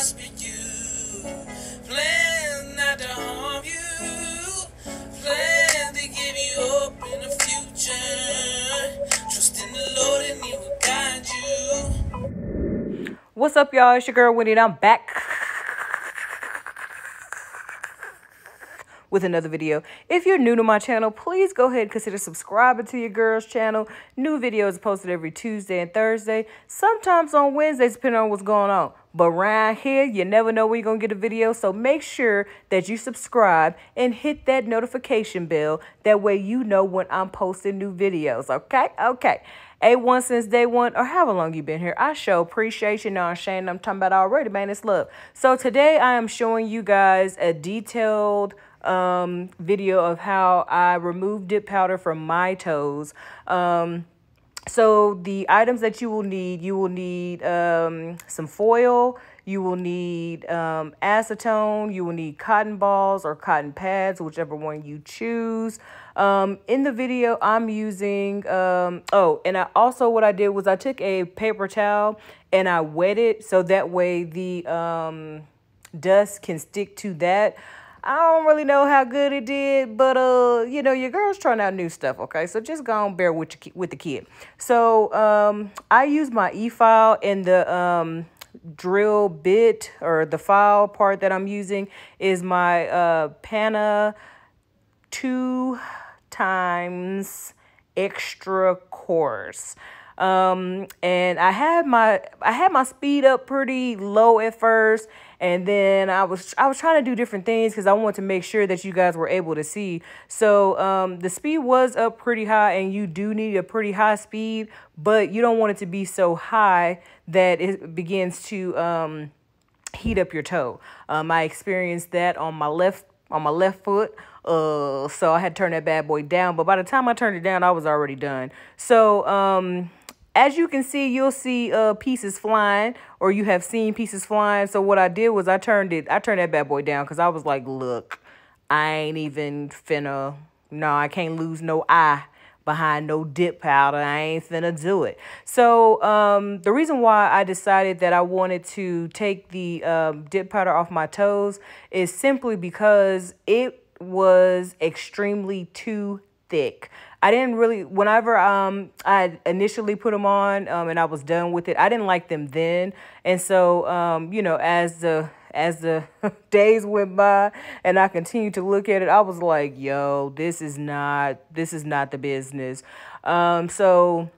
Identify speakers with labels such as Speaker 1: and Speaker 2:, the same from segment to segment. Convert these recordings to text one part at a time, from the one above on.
Speaker 1: must be you. Plan not to harm you. Plan to give you hope in the future. Trust in the Lord and He will guide you. What's up, y'all? It's your girl Winnie, and I'm back with another video. If you're new to my channel, please go ahead and consider subscribing to your girl's channel. New videos posted every Tuesday and Thursday, sometimes on Wednesdays, depending on what's going on. But right here, you never know when you're going to get a video, so make sure that you subscribe and hit that notification bell. That way you know when I'm posting new videos, okay? Okay. A1 since day one, or however long you've been here. I show appreciation on Shane. I'm talking about already, man. It's love. So today I am showing you guys a detailed um, video of how I removed dip powder from my toes. Um, so the items that you will need, you will need um, some foil, you will need um, acetone, you will need cotton balls or cotton pads, whichever one you choose. Um, in the video, I'm using, um, oh, and I also what I did was I took a paper towel and I wet it so that way the um, dust can stick to that. I don't really know how good it did, but uh, you know, your girl's trying out new stuff, okay? So just go on bear with your, with the kid. So um, I use my e-file and the um, drill bit or the file part that I'm using is my uh, Pana two times extra coarse. Um, and I had my I had my speed up pretty low at first and then I was I was trying to do different things because I wanted to make sure that you guys were able to see. So um, the speed was up pretty high and you do need a pretty high speed, but you don't want it to be so high that it begins to um, heat up your toe. Um, I experienced that on my left on my left foot. Uh, so I had to turn that bad boy down. But by the time I turned it down, I was already done. So um, as you can see, you'll see uh, pieces flying or you have seen pieces flying. So what I did was I turned it, I turned that bad boy down because I was like, look, I ain't even finna, no, I can't lose no eye behind no dip powder. I ain't finna do it. So um, the reason why I decided that I wanted to take the um, dip powder off my toes is simply because it was extremely too thick. I didn't really, whenever um, I initially put them on um, and I was done with it, I didn't like them then. And so, um, you know, as the, as the days went by and I continued to look at it, I was like, yo, this is not, this is not the business. Um, so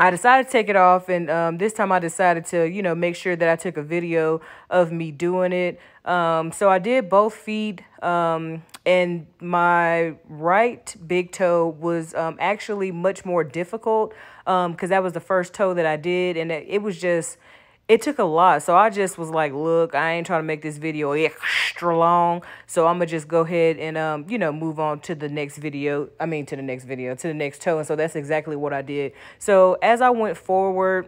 Speaker 1: I decided to take it off, and um, this time I decided to, you know, make sure that I took a video of me doing it. Um, so I did both feet, um, and my right big toe was um, actually much more difficult because um, that was the first toe that I did, and it, it was just – it took a lot. So I just was like, look, I ain't trying to make this video extra long. So I'm going to just go ahead and, um, you know, move on to the next video. I mean, to the next video, to the next toe. And so that's exactly what I did. So as I went forward,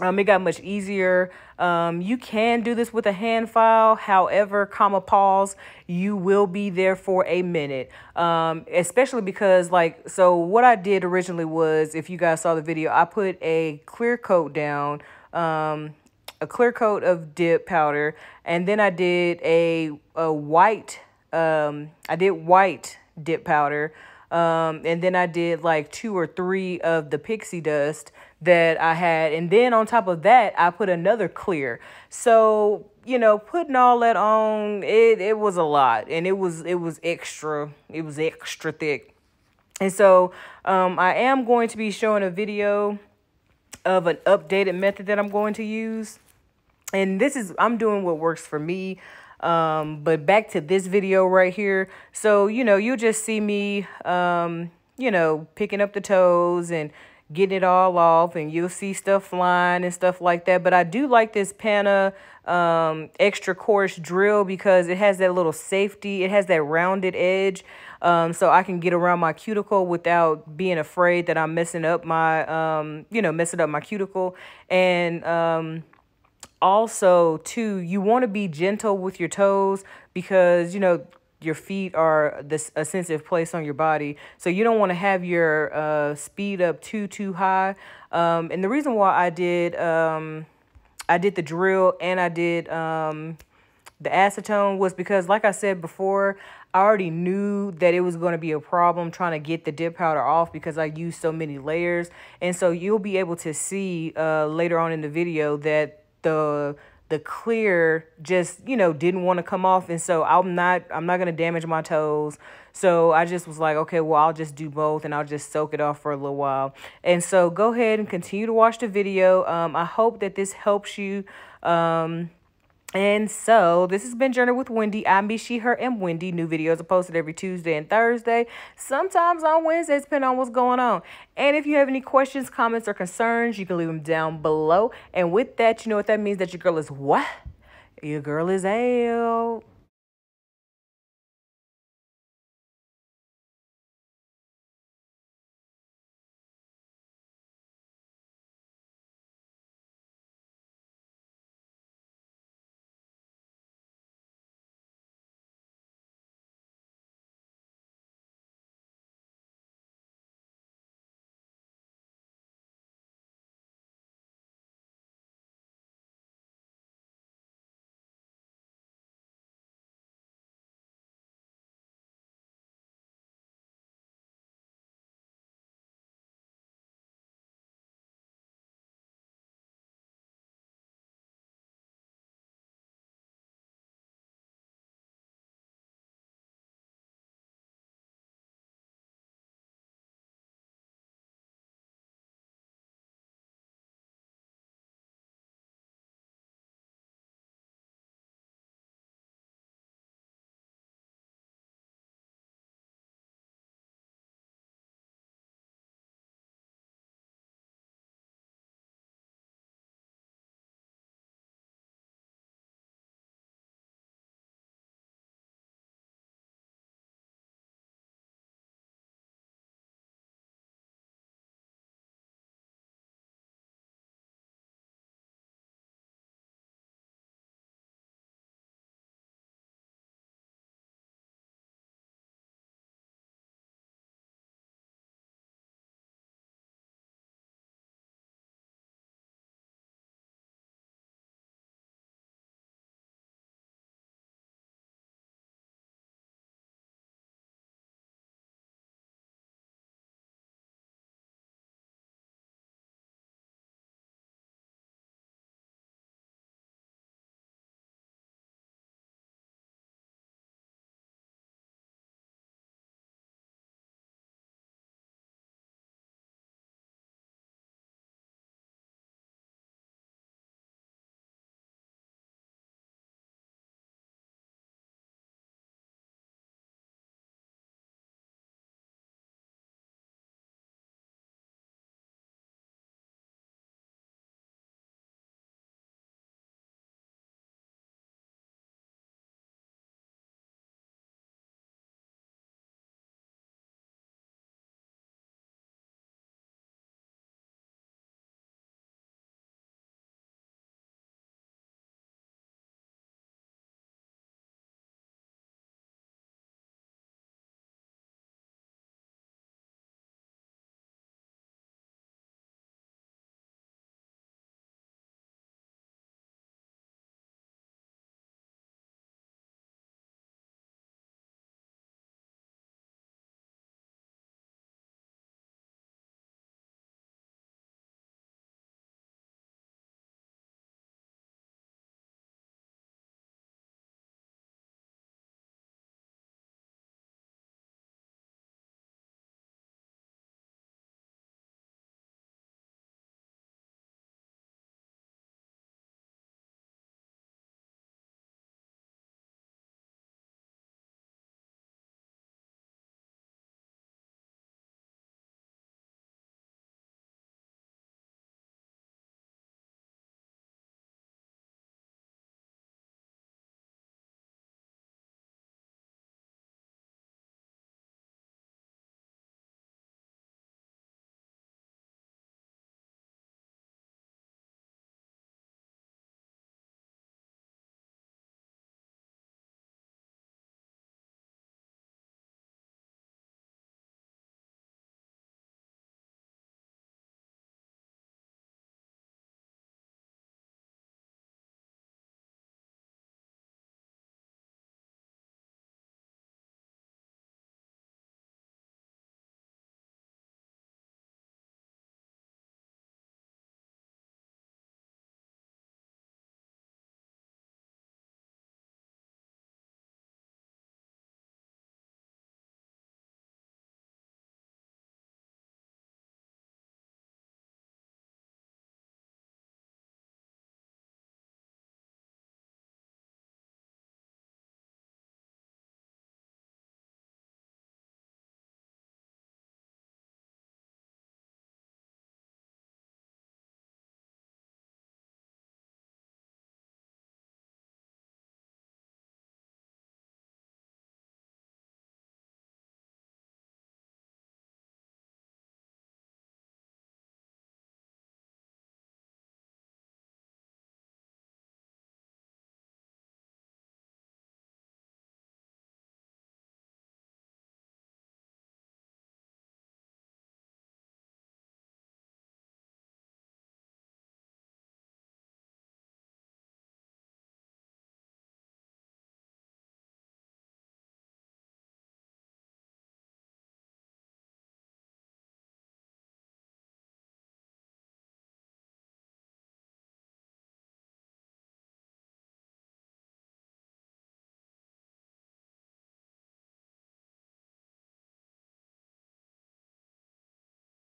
Speaker 1: um, it got much easier. Um, you can do this with a hand file. However, comma pause, you will be there for a minute. Um, especially because like, so what I did originally was, if you guys saw the video, I put a clear coat down. Um, a clear coat of dip powder, and then I did a, a white, um, I did white dip powder, um, and then I did like two or three of the pixie dust that I had, and then on top of that, I put another clear. So you know, putting all that on, it it was a lot, and it was it was extra, it was extra thick. And so um, I am going to be showing a video of an updated method that I'm going to use and this is i'm doing what works for me um but back to this video right here so you know you just see me um you know picking up the toes and getting it all off and you'll see stuff flying and stuff like that but i do like this panna um extra coarse drill because it has that little safety it has that rounded edge um so i can get around my cuticle without being afraid that i'm messing up my um you know messing up my cuticle and um also too you want to be gentle with your toes because you know your feet are this a sensitive place on your body so you don't want to have your uh, speed up too too high um, and the reason why i did um, i did the drill and i did um, the acetone was because like i said before i already knew that it was going to be a problem trying to get the dip powder off because i used so many layers and so you'll be able to see uh, later on in the video that the the clear just you know didn't want to come off and so i'm not i'm not going to damage my toes so i just was like okay well i'll just do both and i'll just soak it off for a little while and so go ahead and continue to watch the video um, i hope that this helps you um, and so this has been journey with Wendy. I'm me, she, her, and Wendy. New videos are posted every Tuesday and Thursday. Sometimes on Wednesdays, depending on what's going on. And if you have any questions, comments, or concerns, you can leave them down below. And with that, you know what that means that your girl is what? Your girl is out.